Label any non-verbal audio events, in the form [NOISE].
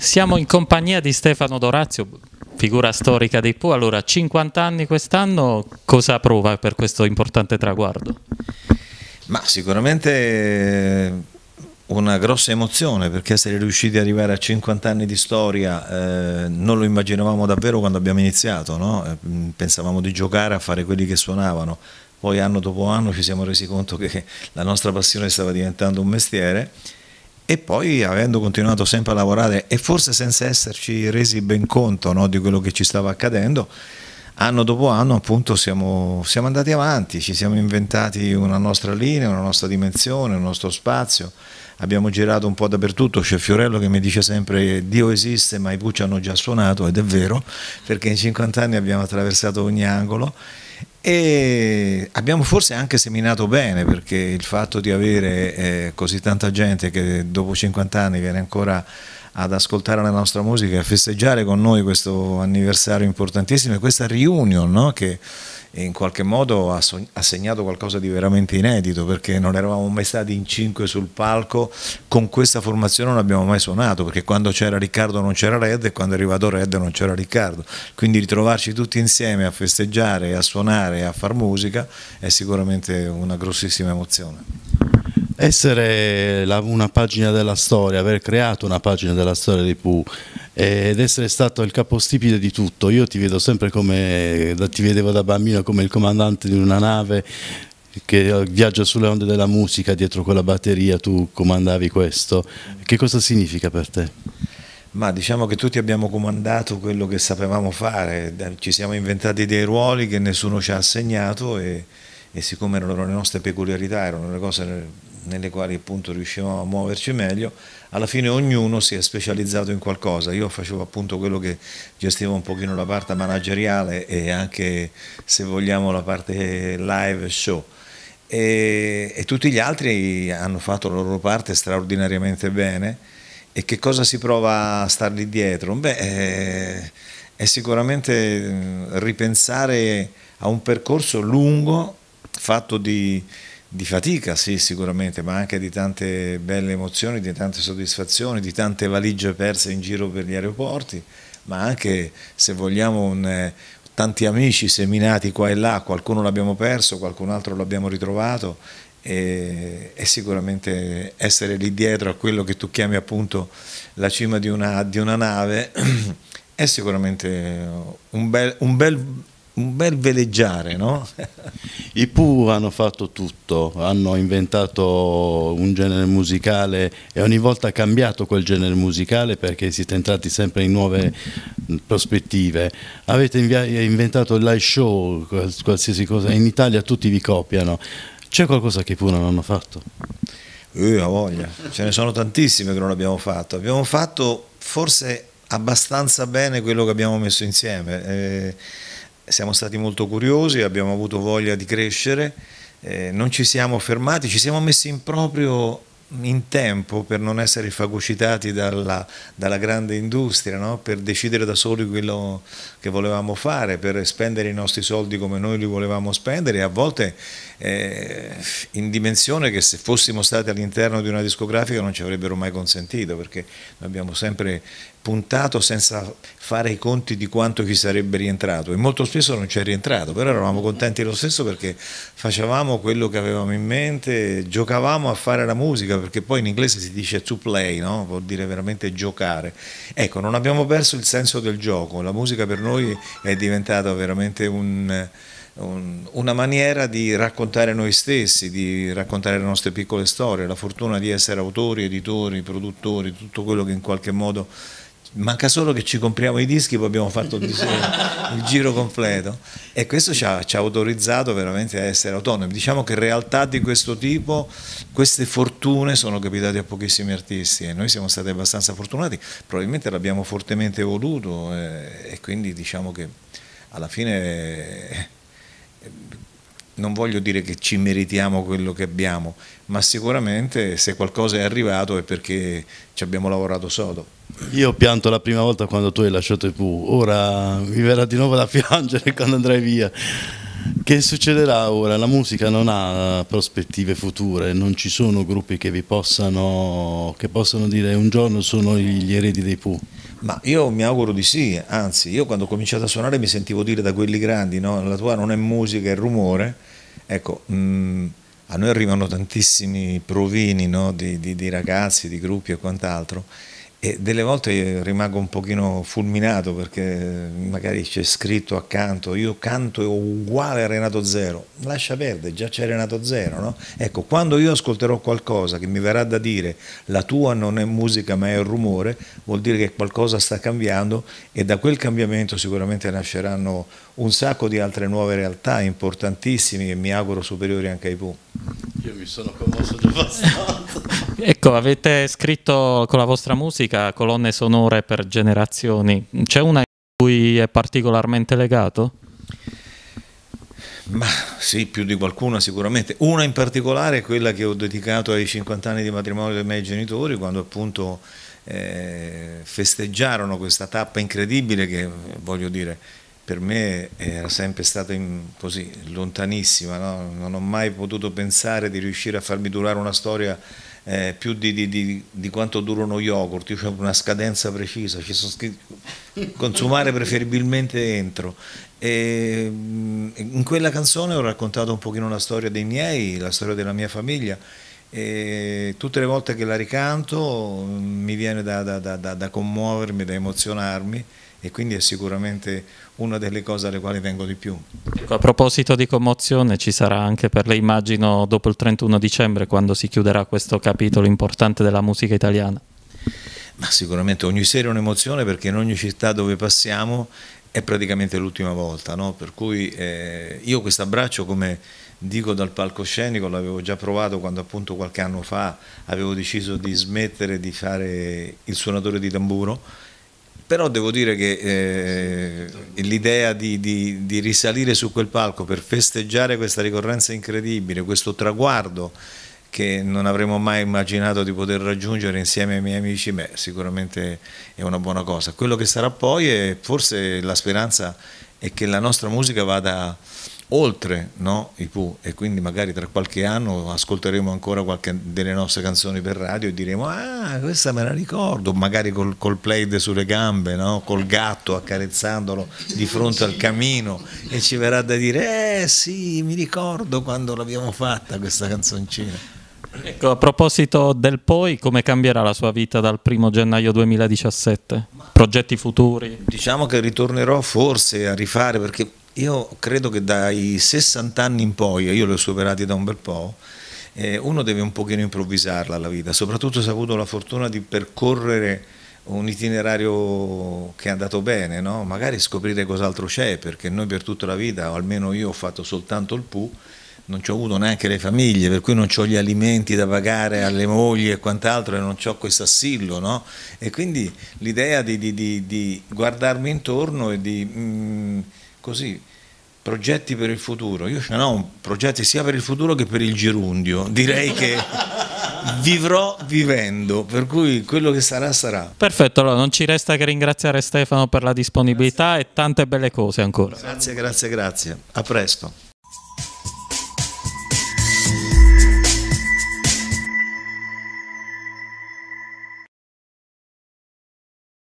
Siamo in compagnia di Stefano Dorazio, figura storica dei Po. Allora, 50 anni quest'anno, cosa prova per questo importante traguardo? Ma sicuramente eh, una grossa emozione perché essere riusciti ad arrivare a 50 anni di storia eh, non lo immaginavamo davvero quando abbiamo iniziato, no? Eh, pensavamo di giocare a fare quelli che suonavano, poi anno dopo anno ci siamo resi conto che la nostra passione stava diventando un mestiere e poi avendo continuato sempre a lavorare e forse senza esserci resi ben conto no, di quello che ci stava accadendo, anno dopo anno appunto siamo, siamo andati avanti, ci siamo inventati una nostra linea, una nostra dimensione, un nostro spazio, abbiamo girato un po' dappertutto, c'è Fiorello che mi dice sempre Dio esiste ma i Pucci hanno già suonato ed è vero perché in 50 anni abbiamo attraversato ogni angolo e abbiamo forse anche seminato bene perché il fatto di avere eh, così tanta gente che dopo 50 anni viene ancora ad ascoltare la nostra musica e a festeggiare con noi questo anniversario importantissimo e questa reunion no? che in qualche modo ha, ha, segnato qualcosa di veramente inedito perché non eravamo mai stati in cinque sul palco, con questa formazione non abbiamo mai suonato perché quando c'era Riccardo non c'era Red e quando è arrivato Red non c'era Riccardo, quindi ritrovarci tutti insieme a festeggiare, a suonare, a far musica è sicuramente una grossissima emozione. Essere la, una pagina della storia, aver creato una pagina della storia di Pooh ed essere stato il capostipite di tutto. Io ti vedo sempre come, ti vedevo da bambino come il comandante di una nave che eh, viaggia sulle onde della musica dietro quella batteria, tu comandavi questo. Che cosa significa per te? Ma diciamo che tutti abbiamo comandato quello che sapevamo fare, ci siamo inventati dei ruoli che nessuno ci ha assegnato e, e siccome erano le nostre peculiarità, erano le cose nelle quali appunto riuscivamo a muoverci meglio, alla fine ognuno si è specializzato in qualcosa, io facevo appunto quello che gestivo un pochino la parte manageriale e anche se vogliamo la parte live show. E, e, tutti gli altri hanno fatto la loro parte straordinariamente bene e che cosa si prova a star lì dietro? Beh, è, è sicuramente ripensare a un percorso lungo fatto di, di fatica, sì sicuramente, ma anche di tante belle emozioni, di tante soddisfazioni, di tante valigie perse in giro per gli aeroporti, ma anche se vogliamo un, eh, tanti amici seminati qua e là, qualcuno l'abbiamo perso, qualcun altro l'abbiamo ritrovato e, e, sicuramente essere lì dietro a quello che tu chiami appunto la cima di una, di una nave [CLEARS THROAT] è sicuramente un bel, un bel un bel veleggiare, no? I Pooh hanno fatto tutto, hanno inventato un genere musicale e ogni volta cambiato quel genere musicale perché siete entrati sempre in nuove prospettive. Avete inventato il live show, qualsiasi cosa, in Italia tutti vi copiano. C'è qualcosa che i Pooh non hanno fatto? Eh, voglia, ce ne sono tantissime che non abbiamo fatto. Abbiamo fatto forse abbastanza bene quello che abbiamo messo insieme. Eh, siamo stati molto curiosi, abbiamo avuto voglia di crescere, eh, non ci siamo fermati, ci siamo messi in proprio in tempo per non essere fagocitati dalla, dalla grande industria, no? per decidere da soli quello che volevamo fare, per spendere i nostri soldi come noi li volevamo spendere, a volte eh, in dimensione che se fossimo stati all'interno di una discografica non ci avrebbero mai consentito, perché abbiamo sempre puntato senza fare i conti di quanto ci sarebbe rientrato e molto spesso non ci è rientrato, però eravamo contenti lo stesso perché facevamo quello che avevamo in mente, giocavamo a fare la musica perché poi in inglese si dice to play, no? vuol dire veramente giocare. Ecco, non abbiamo perso il senso del gioco, la musica per noi è diventata veramente un, un, una maniera di raccontare noi stessi, di raccontare le nostre piccole storie, la fortuna di essere autori, editori, produttori, tutto quello che in qualche modo manca solo che ci compriamo i dischi poi abbiamo fatto il, giro completo e questo ci ha, ci ha, autorizzato veramente a essere autonomi. Diciamo che in realtà di questo tipo, queste fortune sono capitate a pochissimi artisti e noi siamo stati abbastanza fortunati, probabilmente l'abbiamo fortemente voluto eh, e quindi diciamo che alla fine... Eh, non voglio dire che ci meritiamo quello che abbiamo, ma sicuramente se qualcosa è arrivato è perché ci abbiamo lavorato sodo. Io pianto la prima volta quando tu hai lasciato i Pooh, ora mi verrà di nuovo da [LAUGHS] piangere quando andrai via. Che succederà ora? La musica non ha prospettive future, non ci sono gruppi che vi possano, che possano dire un giorno sono gli eredi dei Pooh. Ma io mi auguro di sì, anzi io quando ho cominciato a suonare mi sentivo dire da quelli grandi, no? la tua non è musica, è rumore. Ecco, mh, mm, a noi arrivano tantissimi provini no? di, di, di ragazzi, di gruppi e quant'altro e delle volte rimango un pochino fulminato perché magari c'è scritto accanto io canto uguale a Renato Zero, lascia perdere, già c'è Renato Zero, no? Ecco, quando io ascolterò qualcosa che mi verrà da dire la tua non è musica ma è rumore, vuol dire che qualcosa sta cambiando e da quel cambiamento sicuramente nasceranno un sacco di altre nuove realtà importantissime e mi auguro superiori anche ai punti. Io mi sono commosso devastato. [LAUGHS] ecco, avete scritto con la vostra musica colonne sonore per generazioni. C'è una in cui è particolarmente legato? Ma sì, più di qualcuna sicuramente. Una in particolare è quella che ho dedicato ai 50 anni di matrimonio dei miei genitori, quando appunto eh, festeggiarono questa tappa incredibile che, voglio dire, per me era sempre stata in, così lontanissima, no? non ho mai potuto pensare di riuscire a farmi durare una storia eh, più di, di, di, di, quanto dura uno yogurt, io ho una scadenza precisa, ci sono scritto consumare preferibilmente entro. E, mm, in quella canzone ho raccontato un pochino la storia dei miei, la storia della mia famiglia. E tutte le volte che la ricanto mm, mi viene da, da, da, da commuovermi, da emozionarmi e quindi è sicuramente una delle cose alle quali vengo di più. A proposito di commozione ci sarà anche per lei immagino dopo il 31 dicembre quando si chiuderà questo capitolo importante della musica italiana. Ma sicuramente ogni sera è un'emozione perché in ogni città dove passiamo è praticamente l'ultima volta, no? per cui eh, io questo abbraccio come dico dal palcoscenico l'avevo già provato quando appunto qualche anno fa avevo deciso di smettere di fare il suonatore di tamburo però devo dire che eh, l'idea di, di, di, risalire su quel palco per festeggiare questa ricorrenza incredibile, questo traguardo che non avremmo mai immaginato di poter raggiungere insieme ai miei amici, beh, sicuramente è una buona cosa. Quello che sarà poi è forse la speranza è che la nostra musica vada oltre no, i Pooh e quindi magari tra qualche anno ascolteremo ancora qualche delle nostre canzoni per radio e diremo ah questa me la ricordo magari col, col plaid sulle gambe no? col gatto accarezzandolo di fronte al camino e ci verrà da dire eh sì mi ricordo quando l'abbiamo fatta questa canzoncina Ecco, a proposito del poi, come cambierà la sua vita dal 1 gennaio 2017? Progetti futuri? Diciamo che ritornerò forse a rifare perché io credo che dai 60 anni in poi, io li ho superati da un bel po', eh, uno deve un pochino improvvisarla la vita, soprattutto se ha avuto la fortuna di percorrere un itinerario che è andato bene, no? magari scoprire cos'altro c'è, perché noi per tutta la vita, o almeno io ho fatto soltanto il PU, non ci ho avuto neanche le famiglie, per cui non ho gli alimenti da pagare alle mogli e quant'altro e non ho questo assillo, no? E quindi l'idea di, di, di, di, guardarmi intorno e di... Mh, mm, così progetti per il futuro. Io ce ne ho progetti sia per il futuro che per il gerundio. Direi che [LAUGHS] vivrò vivendo, per cui quello che sarà sarà. Perfetto, allora non ci resta che ringraziare Stefano per la disponibilità grazie. e tante belle cose ancora. Grazie, grazie, grazie. A presto.